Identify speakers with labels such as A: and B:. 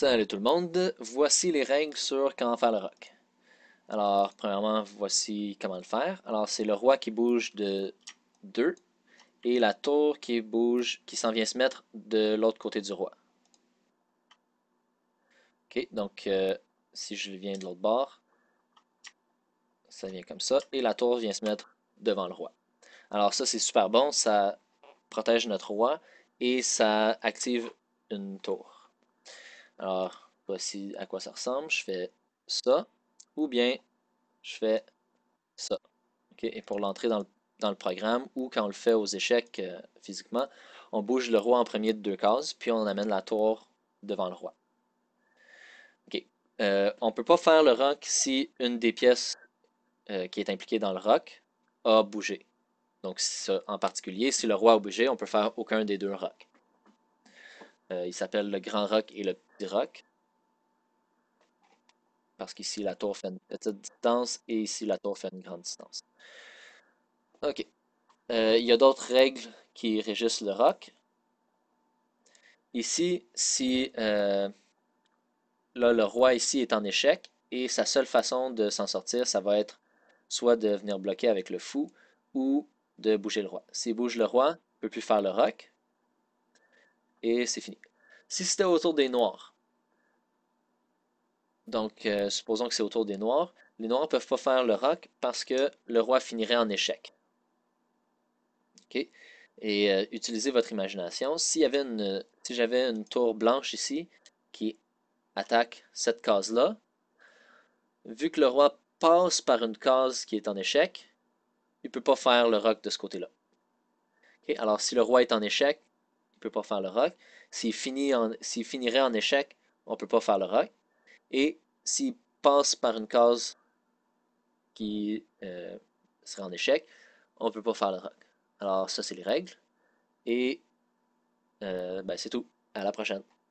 A: Salut tout le monde, voici les règles sur comment faire le rock. Alors, premièrement, voici comment le faire. Alors, c'est le roi qui bouge de 2 et la tour qui bouge, qui s'en vient se mettre de l'autre côté du roi. Ok, donc euh, si je viens de l'autre bord, ça vient comme ça et la tour vient se mettre devant le roi. Alors ça, c'est super bon, ça protège notre roi et ça active une tour. Alors, voici à quoi ça ressemble. Je fais ça, ou bien je fais ça. Et pour l'entrée dans le, programme, ou quand on le fait aux échecs euh, physiquement, on bouge le roi en premier de deux cases, puis on amène la tour devant le roi. Euh, on ne peut pas faire le rock si une des pièces euh, qui est impliquée dans le rock a bougé. Donc, en particulier, si le roi a bougé, on peut faire aucun des deux rocks. Euh, il s'appelle le Grand Roc et le Petit Roc. Parce qu'ici, la tour fait une petite distance et ici, la tour fait une grande distance. OK. Euh, il y a d'autres règles qui régissent le roc. Ici, si euh, là, le roi ici est en échec et sa seule façon de s'en sortir, ça va être soit de venir bloquer avec le fou ou de bouger le roi. S'il bouge le roi, il ne peut plus faire le roc et c'est fini. Si c'était autour des noirs, donc euh, supposons que c'est autour des noirs, les noirs ne peuvent pas faire le roc parce que le roi finirait en échec. Et euh, utilisez votre imagination. si j'avais une tour blanche ici qui attaque cette case-là, vu que le roi passe par une case qui est en échec, il ne peut pas faire le roc de ce côté-là. OK? Alors si le roi est en échec, peut pas faire le rock. S'il finit en, finirait en échec, on peut pas faire le rock. Et s'il passe par une case qui euh, serait en échec, on peut pas faire le rock. Alors ça, c'est les règles. Et euh, ben, c'est tout. À la prochaine.